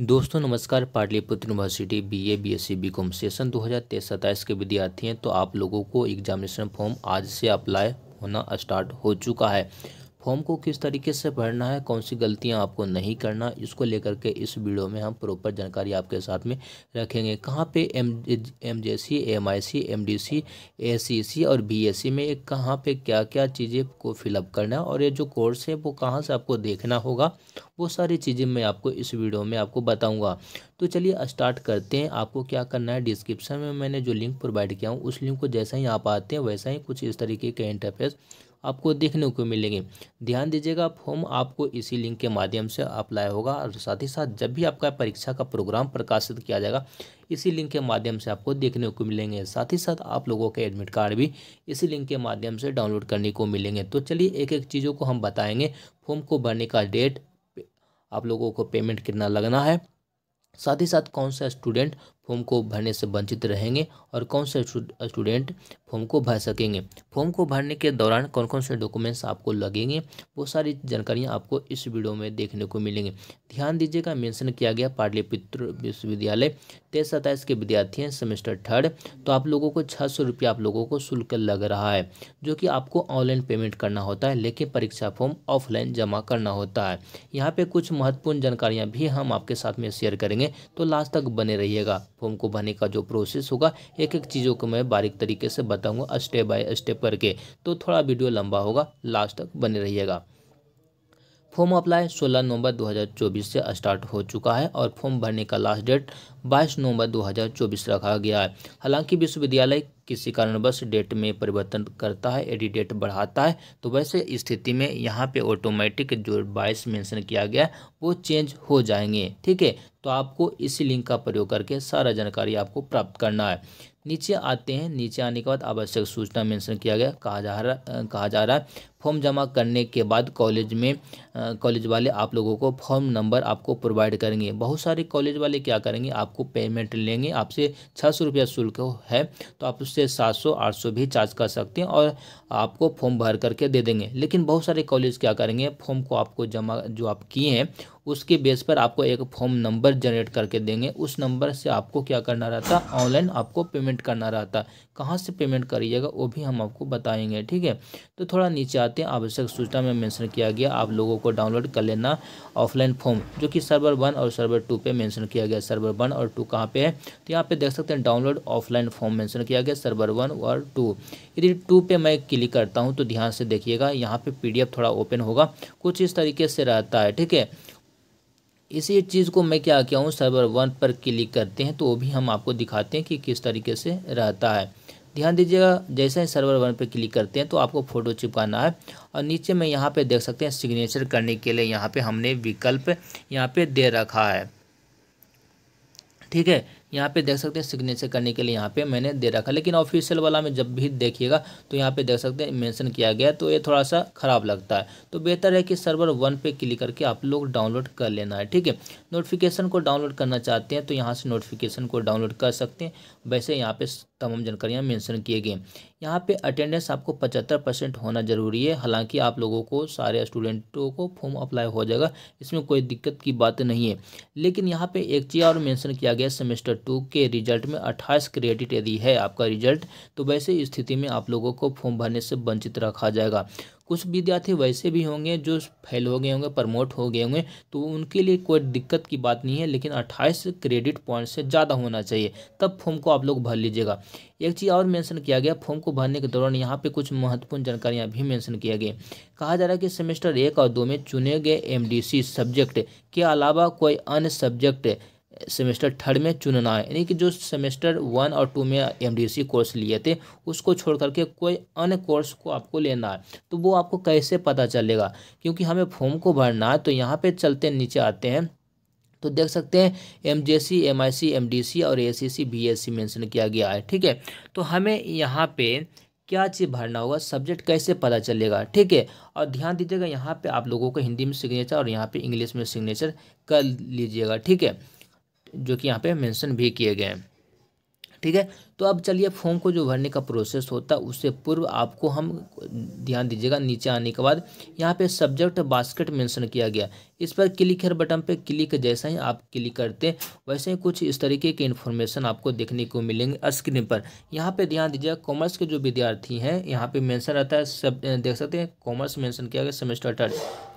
दोस्तों नमस्कार Pataliputra university BA BSc BCom session 2023 सत्ताईस के विद्यार्थी हैं तो आप लोगों को एग्जामिनेशन फॉर्म आज से अप्लाई होना स्टार्ट हो चुका है फॉर्म को किस तरीके से भरना है कौन सी गलतियां आपको नहीं करना इसको लेकर के इस वीडियो में हम प्रॉपर जानकारी आपके साथ में रखेंगे कहाँ पे M M J C M I C M D C A C C और बी एस सी में कहाँ पे क्या क्या चीज़ें को फिलअप करना है और ये जो कोर्स है वो कहाँ से आपको देखना होगा वो सारी चीज़ें मैं आपको इस वीडियो में आपको बताऊँगा तो चलिए स्टार्ट करते हैं आपको क्या करना है डिस्क्रिप्शन में मैंने जो लिंक प्रोवाइड किया हूँ उस लिंक को जैसा ही आप आते हैं वैसा ही कुछ इस तरीके के इंटरफेस आपको देखने को मिलेंगे ध्यान दीजिएगा फॉर्म आपको इसी लिंक के माध्यम से अप्लाई होगा और साथ ही साथ जब भी आपका परीक्षा का प्रोग्राम प्रकाशित किया जाएगा इसी लिंक के माध्यम से आपको देखने को मिलेंगे साथ ही साथ आप लोगों के एडमिट कार्ड भी इसी लिंक के माध्यम से डाउनलोड करने को मिलेंगे तो चलिए एक एक चीज़ों को हम बताएँगे फॉर्म को भरने का डेट आप लोगों को पेमेंट कितना लगना है साथ ही साथ कौन सा स्टूडेंट फॉर्म को भरने से वंचित रहेंगे और कौन से स्टूडेंट फॉर्म को भर सकेंगे फॉर्म को भरने के दौरान कौन कौन से डॉक्यूमेंट्स आपको लगेंगे वो सारी जानकारियाँ आपको इस वीडियो में देखने को मिलेंगे ध्यान दीजिएगा मेंशन किया गया पाटलिपुत्र विश्वविद्यालय तेईस सत्ताईस के विद्यार्थी हैं सेमेस्टर थर्ड तो आप लोगों को छः सौ रुपया आप लोगों को शुल्क लग रहा है जो कि आपको ऑनलाइन पेमेंट करना होता है लेकिन परीक्षा फॉर्म ऑफलाइन जमा करना होता है यहाँ पर कुछ महत्वपूर्ण जानकारियाँ भी हम आपके साथ में शेयर करेंगे तो लास्ट तक बने रहिएगा फॉर्म को भरने का जो प्रोसेस होगा एक एक चीज़ों को मैं बारीक तरीके से बताऊँगा स्टेप बाय स्टेप करके तो थोड़ा वीडियो लंबा होगा लास्ट तक बने रहिएगा फॉर्म अप्लाई 16 नवंबर 2024 से स्टार्ट हो चुका है और फॉर्म भरने का लास्ट डेट 22 नवंबर 2024 रखा गया है हालांकि विश्वविद्यालय किसी कारणवश डेट में परिवर्तन करता है एडी डेट बढ़ाता है तो वैसे स्थिति में यहाँ पे ऑटोमेटिक जो बाइस मेंशन किया गया है वो चेंज हो जाएंगे ठीक है तो आपको इसी लिंक का प्रयोग करके सारा जानकारी आपको प्राप्त करना है नीचे आते हैं नीचे आने के बाद आवश्यक सूचना मेंशन किया गया कहा जा रहा कहा जा रहा है फॉर्म जमा करने के बाद कॉलेज में कॉलेज वाले आप लोगों को फॉर्म नंबर आपको प्रोवाइड करेंगे बहुत सारे कॉलेज वाले क्या करेंगे आपको पेमेंट लेंगे आपसे छः सौ रुपया शुल्क है तो आप उससे सात सौ आठ सौ भी चार्ज कर सकते हैं और आपको फॉर्म भर करके दे देंगे लेकिन बहुत सारे कॉलेज क्या करेंगे फॉर्म को आपको जमा जो आप किए हैं उसके बेस पर आपको एक फॉर्म नंबर जनरेट करके देंगे उस नंबर से आपको क्या करना रहता ऑनलाइन आपको पेमेंट करना रहता कहाँ से पेमेंट करिएगा वो भी हम आपको बताएंगे ठीक है तो थोड़ा नीचे आते हैं आवश्यक सूचना में मेंशन किया गया आप लोगों को डाउनलोड कर लेना ऑफलाइन फॉर्म जो कि सर्वर वन और सर्वर टू पर मैंशन किया गया सर्वर वन और टू कहाँ पर है तो यहाँ पर देख सकते हैं डाउनलोड ऑफलाइन फॉर्म मैंशन किया गया सर्वर वन और टू यदि टू पे मैं क्लिक करता हूँ तो ध्यान से देखिएगा यहाँ पे पीडीएफ थोड़ा ओपन होगा कुछ इस तरीके से रहता है ठीक है इसी चीज़ को मैं क्या किया हूँ सर्वर वन पर क्लिक करते हैं तो वो भी हम आपको दिखाते हैं कि किस तरीके से रहता है ध्यान दीजिएगा जैसे ही सर्वर वन पर क्लिक करते हैं तो आपको फ़ोटो चिपकाना है और नीचे में यहाँ पे देख सकते हैं सिग्नेचर करने के लिए यहाँ पे हमने विकल्प यहाँ पे दे रखा है ठीक है यहाँ पे देख सकते हैं सिग्नेचर करने के लिए यहाँ पे मैंने दे रखा लेकिन ऑफिशियल वाला में जब भी देखिएगा तो यहाँ पे देख सकते हैं मेंशन किया गया तो ये थोड़ा सा ख़राब लगता है तो बेहतर है कि सर्वर वन पे क्लिक करके आप लोग डाउनलोड कर लेना है ठीक है नोटिफिकेशन को डाउनलोड करना चाहते हैं तो यहाँ से नोटिफिकेशन को डाउनलोड कर सकते हैं वैसे यहाँ पे तमाम जानकारियाँ मेंशन किए गए यहाँ पे अटेंडेंस आपको पचहत्तर परसेंट होना ज़रूरी है हालांकि आप लोगों को सारे स्टूडेंटों को फॉर्म अप्लाई हो जाएगा इसमें कोई दिक्कत की बात नहीं है लेकिन यहाँ पे एक चीज़ और मेंशन किया गया सेमेस्टर टू के रिजल्ट में अट्ठाईस क्रेडिट यदि है आपका रिजल्ट तो वैसे स्थिति में आप लोगों को फॉर्म भरने से वंचित रखा जाएगा कुछ विद्यार्थी वैसे भी होंगे जो फेल हो गए होंगे प्रमोट हो गए होंगे तो उनके लिए कोई दिक्कत की बात नहीं है लेकिन अट्ठाईस क्रेडिट पॉइंट से ज़्यादा होना चाहिए तब फॉर्म को आप लोग भर लीजिएगा एक चीज़ और मेंशन किया गया फॉर्म को भरने के दौरान यहाँ पे कुछ महत्वपूर्ण जानकारियाँ भी मेंशन किया गया कहा जा रहा है कि सेमेस्टर एक और दो में चुने गए एमडीसी सब्जेक्ट के अलावा कोई अन्य सब्जेक्ट सेमेस्टर थर्ड में चुनना है यानी कि जो सेमेस्टर वन और टू में एमडीसी e कोर्स लिए थे उसको छोड़ करके कोई अन्य कोर्स को आपको लेना है तो वो आपको कैसे पता चलेगा क्योंकि हमें फॉर्म को भरना है तो यहाँ पे चलते नीचे आते हैं तो देख सकते हैं M J C M I C M D C और A C C B S सी मैंसन किया गया है ठीक है तो हमें यहाँ पे क्या चीज़ भरना होगा सब्जेक्ट कैसे पता चलेगा ठीक है और ध्यान दीजिएगा यहाँ पे आप लोगों को हिंदी में सिग्नेचर और यहाँ पे इंग्लिश में सिग्नेचर कर लीजिएगा ठीक है जो कि यहाँ पे मेंशन भी किए गए हैं ठीक है तो अब चलिए फॉर्म को जो भरने का प्रोसेस होता है उससे पूर्व आपको हम ध्यान दीजिएगा नीचे आने के बाद यहाँ पे सब्जेक्ट बास्केट मेंशन किया गया इस पर क्लिक हर बटन पे क्लिक जैसा ही आप क्लिक करते हैं वैसे ही कुछ इस तरीके के इन्फॉर्मेशन आपको देखने को मिलेंगे स्क्रीन पर यहाँ पे ध्यान दीजिएगा कॉमर्स के जो विद्यार्थी हैं यहाँ पे मेंशन रहता है सब देख सकते हैं कॉमर्स मेंशन किया गया सेमेस्टर थर्ड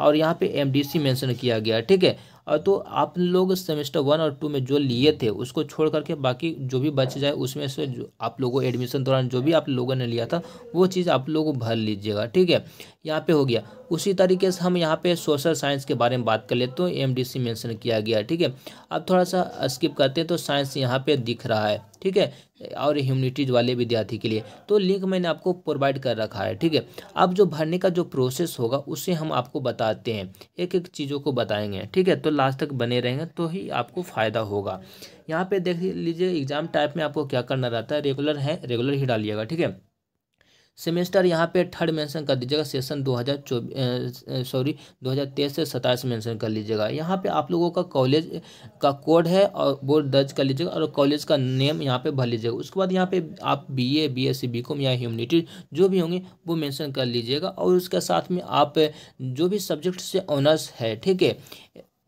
और यहाँ पे एम डी मेंशन किया गया ठीक है और तो आप लोग सेमेस्टर वन और टू में जो लिए थे उसको छोड़ करके बाकी जो भी बच जाए उसमें से जो आप लोगों एडमिशन दौरान जो भी आप लोगों ने लिया था वो चीज़ आप लोग भर लीजिएगा ठीक है यहाँ पे हो गया उसी तरीके से हम यहाँ पे सोशल साइंस के बारे में बात कर लेते हैं एम डी सी मेंशन किया गया ठीक है अब थोड़ा सा स्किप करते हैं तो साइंस यहाँ पे दिख रहा है ठीक है और ह्यूमनिटीज़ वाले विद्यार्थी के लिए तो लिंक मैंने आपको प्रोवाइड कर रखा है ठीक है अब जो भरने का जो प्रोसेस होगा उसे हम आपको बताते हैं एक एक चीज़ों को बताएंगे ठीक है तो लास्ट तक बने रहेंगे तो ही आपको फ़ायदा होगा यहाँ पर देख लीजिए एग्ज़ाम टाइप में आपको क्या करना रहता है रेगुलर है रेगुलर ही डालिएगा ठीक है सेमेस्टर यहाँ पे थर्ड मेंशन कर दीजिएगा सेशन दो हज़ार चौबीस सॉरी दो हज़ार तेईस से सताईस मेंशन कर लीजिएगा यहाँ पे आप लोगों का कॉलेज का कोड है और वो दर्ज कर लीजिएगा और कॉलेज का नेम यहाँ पे भर लीजिएगा उसके बाद यहाँ पे आप B A B S C BCom या ह्यूमनिटी जो भी होंगे वो मैंसन कर लीजिएगा और उसके साथ में आप जो भी सब्जेक्ट से ऑनर्स है ठीक है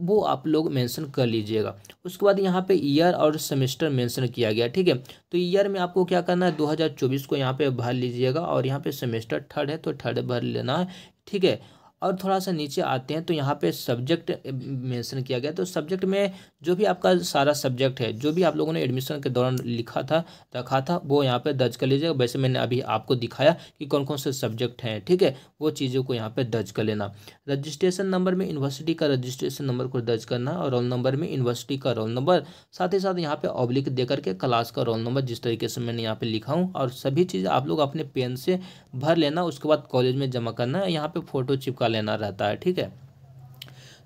वो आप लोग मेंशन कर लीजिएगा उसके बाद यहाँ पे ईयर और सेमेस्टर मेंशन किया गया ठीक है तो ईयर में आपको क्या करना है 2024 को यहाँ पे भर लीजिएगा और यहाँ पे सेमेस्टर थर्ड है तो थर्ड भर लेना है ठीक है और थोड़ा सा नीचे आते हैं तो यहाँ पे सब्जेक्ट मेंशन किया गया तो सब्जेक्ट में जो भी आपका सारा सब्जेक्ट है जो भी आप लोगों ने एडमिशन के दौरान लिखा था रखा था वो यहाँ पे दर्ज कर लीजिएगा वैसे मैंने अभी आपको दिखाया कि कौन कौन से सब्जेक्ट हैं ठीक है वो चीज़ों को यहाँ पर दर्ज कर लेना रजिस्ट्रेशन नंबर में यूनिवर्सिटी का रजिस्ट्रेशन नंबर को दर्ज करना और रोल नंबर में यूनिवर्सिटी का रोल नंबर साथ ही साथ यहाँ पर ऑब्लिक दे करके क्लास का रोल नंबर जिस तरीके से मैंने यहाँ पर लिखा हूँ और सभी चीज़ आप लोग अपने पेन से भर लेना उसके बाद कॉलेज में जमा करना यहाँ पर फोटो चिपका लेना रहता है ठीक है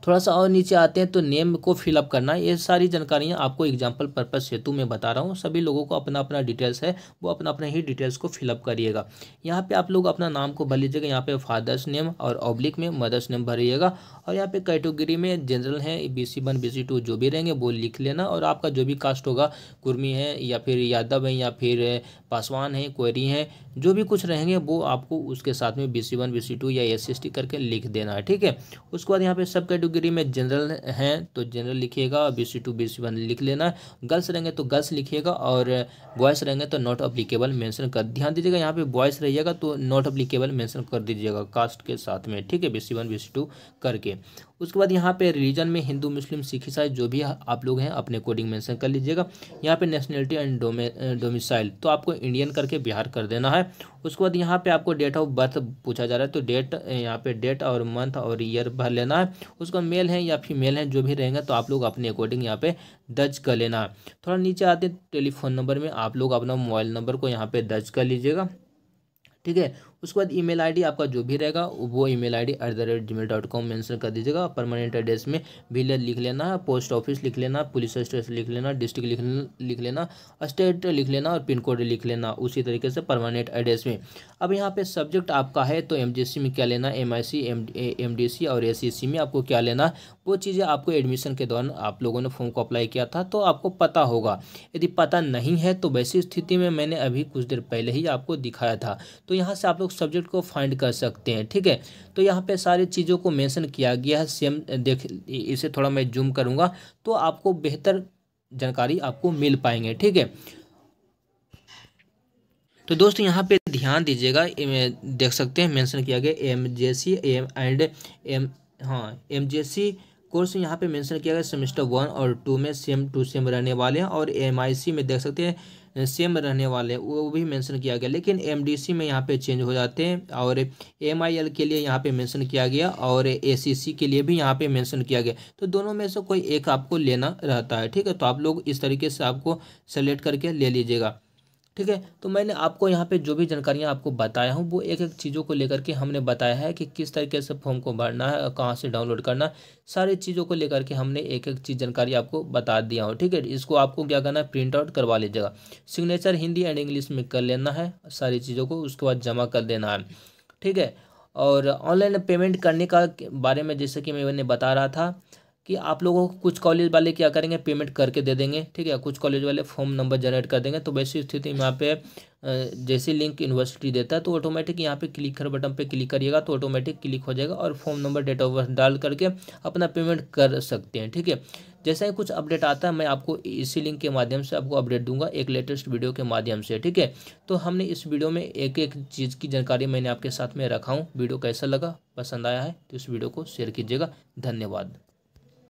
थोड़ा सा और नीचे आते हैं तो नेम को फिलअप करना ये सारी जानकारियाँ आपको एग्जाम्पल पर्पज़ हेतु में बता रहा हूँ सभी लोगों को अपना अपना डिटेल्स है वो अपना अपना ही डिटेल्स को फिलअप करिएगा यहाँ पे आप लोग अपना नाम को भर लीजिएगा यहाँ पे फादर्स नेम और ऑब्लिक में मदर्स नेम भरिएगा और यहाँ पे कैटेगरी में जनरल है B C one B C two जो भी रहेंगे वो लिख लेना और आपका जो भी कास्ट होगा कुर्मी है या फिर यादव है या फिर पासवान है क्वेरी हैं जो भी कुछ रहेंगे वो आपको उसके साथ में B C one B C two या एस करके लिख देना है ठीक है उसके बाद यहाँ पे सब कैटेगरी कैटेगरी में जनरल हैं तो जनरल लिखिएगा B C two B C one लिख लेना गर्ल्स रहेंगे तो गर्ल्स लिखिएगा और बॉयस रहेंगे तो नॉट अप्लीकेबल मेंशन कर ध्यान दीजिएगा यहाँ पे बॉयज़ रहिएगा तो नॉट अप्लीकेबल मेंशन कर दीजिएगा कास्ट के साथ में ठीक है B C one B C two करके उसके बाद यहाँ पे रिलीजन में हिंदू मुस्लिम सिख ईसाई जो भी आप लोग हैं अपने कोडिंग मेंशन कर लीजिएगा यहाँ पे नेशनलिटी एंड डोमिसाइल तो आपको इंडियन करके बिहार कर देना है उसके बाद यहाँ पे आपको डेट ऑफ बर्थ पूछा जा रहा है तो डेट यहाँ पे डेट और मंथ और ईयर भर लेना है उसको मेल है या फीमेल है जो भी रहेंगे तो आप लोग अपने अकॉर्डिंग यहाँ पे दर्ज कर लेना है थोड़ा नीचे आते टेलीफोन नंबर में आप लोग अपना मोबाइल नंबर को यहाँ पर दर्ज कर लीजिएगा ठीक है उसके बाद ईमेल आईडी आपका जो भी रहेगा वो email ID at the rate Gmail dot com mention कर दीजिएगा परमानेंट एड्रेस में विलेज लिख लेना पोस्ट ऑफिस लिख लेना पुलिस स्टेशन लिख लेना डिस्ट्रिक्ट लिख लिख लेना स्टेट लिख लेना और पिन कोड लिख लेना उसी तरीके से परमानेंट एड्रेस में अब यहाँ पे सब्जेक्ट आपका है तो एम में क्या लेना एम आई सी और ए e में आपको क्या लेना वो चीज़ें आपको एडमिशन के दौरान आप लोगों ने फॉर्म को अप्लाई किया था तो आपको पता होगा यदि पता नहीं है तो वैसी स्थिति में मैंने अभी कुछ देर पहले ही आपको दिखाया था तो यहाँ से आप लोग सब्जेक्ट को फाइंड कर सकते हैं ठीक है तो यहाँ पे सारी चीज़ों को मेंशन किया गया है सेम देख इसे थोड़ा मैं जूम करूँगा तो आपको बेहतर जानकारी आपको मिल पाएंगे ठीक है तो दोस्तों यहाँ पे ध्यान दीजिएगा देख सकते हैं मेंशन किया गया M J C M and M हाँ एम जे सी कोर्स यहाँ पे मेंशन किया गया सेमेस्टर वन और टू में सेम टू सेम रहने वाले हैं और एम में देख सकते हैं सेम रहने वाले हैं वो भी मेंशन किया गया लेकिन एम में यहाँ पे चेंज हो जाते हैं और एम के लिए यहाँ पे मेंशन किया गया और ए के लिए भी यहाँ पे मेंशन किया गया तो दोनों में से कोई एक आपको लेना रहता है ठीक है तो आप लोग इस तरीके से आपको सेलेक्ट करके ले लीजिएगा ठीक है तो मैंने आपको यहाँ पे जो भी जानकारियाँ आपको बताया हूँ वो एक एक चीज़ों को लेकर के हमने बताया है कि किस तरीके से फॉर्म को भरना है कहाँ से डाउनलोड करना है सारी चीज़ों को लेकर के हमने एक एक चीज़ जानकारी आपको बता दिया हूँ ठीक है इसको आपको क्या करना है प्रिंट आउट करवा लीजिएगा सिग्नेचर हिंदी एंड इंग्लिश में कर लेना है सारी चीज़ों को उसके बाद जमा कर देना है ठीक है और ऑनलाइन पेमेंट करने का बारे में जैसे कि मैंने बता रहा था कि आप लोगों को कुछ कॉलेज वाले क्या करेंगे पेमेंट करके दे देंगे ठीक है कुछ कॉलेज वाले फॉर्म नंबर जनरेट कर देंगे तो वैसी स्थिति में यहाँ पे जैसे लिंक यूनिवर्सिटी देता है तो ऑटोमेटिक यहाँ पे क्लिक कर बटन पे क्लिक करिएगा तो ऑटोमेटिक क्लिक हो जाएगा और form number date of birth डाल करके अपना पेमेंट कर सकते हैं ठीक है जैसा ही कुछ अपडेट आता है मैं आपको इसी लिंक के माध्यम से आपको अपडेट दूंगा एक लेटेस्ट वीडियो के माध्यम से ठीक है तो हमने इस वीडियो में एक एक चीज़ की जानकारी मैंने आपके साथ में रखा हूँ वीडियो कैसा लगा पसंद आया है तो इस वीडियो को शेयर कीजिएगा धन्यवाद